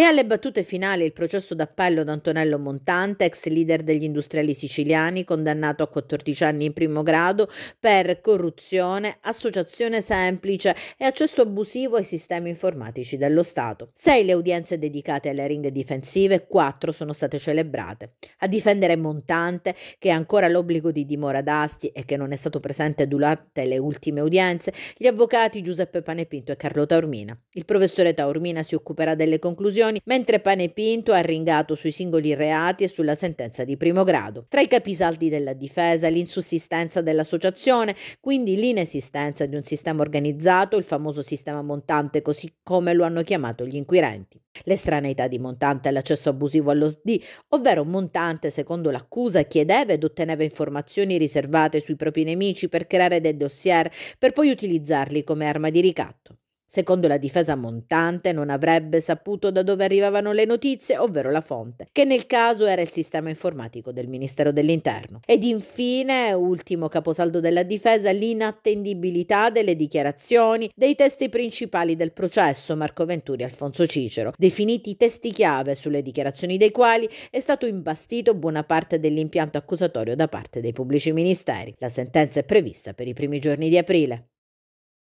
E alle battute finali il processo d'appello ad Antonello Montante, ex leader degli industriali siciliani, condannato a 14 anni in primo grado per corruzione, associazione semplice e accesso abusivo ai sistemi informatici dello Stato. Sei le udienze dedicate alle ringhe difensive, quattro sono state celebrate. A difendere Montante, che ha ancora l'obbligo di dimora d'asti e che non è stato presente durante le ultime udienze, gli avvocati Giuseppe Panepinto e Carlo Taormina. Il professore Taormina si occuperà delle conclusioni impugnazioni, mentre Pinto ha ringato sui singoli reati e sulla sentenza di primo grado. Tra i capisaldi della difesa, l'insussistenza dell'associazione, quindi l'inesistenza di un sistema organizzato, il famoso sistema montante, così come lo hanno chiamato gli inquirenti. L'estraneità di Montante all'accesso abusivo allo SD, ovvero Montante, secondo l'accusa, chiedeva ed otteneva informazioni riservate sui propri nemici per creare dei dossier per poi utilizzarli come arma di ricatto. Secondo la difesa montante non avrebbe saputo da dove arrivavano le notizie, ovvero la fonte, che nel caso era il sistema informatico del Ministero dell'Interno. Ed infine, ultimo caposaldo della difesa, l'inattendibilità delle dichiarazioni dei testi principali del processo Marco Venturi e Alfonso Cicero, definiti testi chiave sulle dichiarazioni dei quali è stato imbastito buona parte dell'impianto accusatorio da parte dei pubblici ministeri. La sentenza è prevista per i primi giorni di aprile.